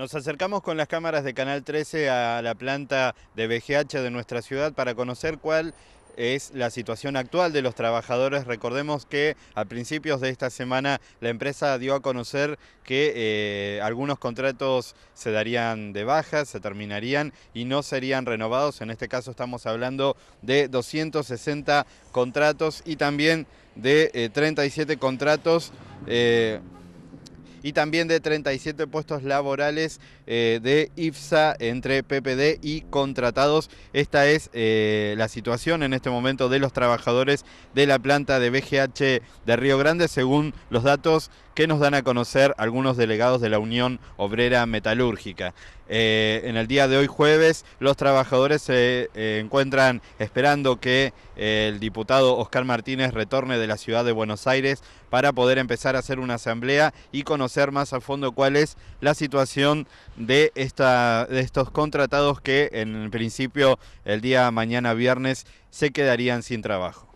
Nos acercamos con las cámaras de Canal 13 a la planta de BGH de nuestra ciudad para conocer cuál es la situación actual de los trabajadores. Recordemos que a principios de esta semana la empresa dio a conocer que eh, algunos contratos se darían de baja, se terminarían y no serían renovados. En este caso estamos hablando de 260 contratos y también de 37 eh, contratos. Eh, y también de 37 puestos laborales eh, de IFSA entre PPD y contratados. Esta es eh, la situación en este momento de los trabajadores de la planta de BGH de Río Grande, según los datos que nos dan a conocer algunos delegados de la Unión Obrera Metalúrgica. Eh, en el día de hoy jueves los trabajadores se encuentran esperando que el diputado Oscar Martínez retorne de la ciudad de Buenos Aires para poder empezar a hacer una asamblea y conocer conocer más a fondo cuál es la situación de, esta, de estos contratados que en principio el día mañana viernes se quedarían sin trabajo.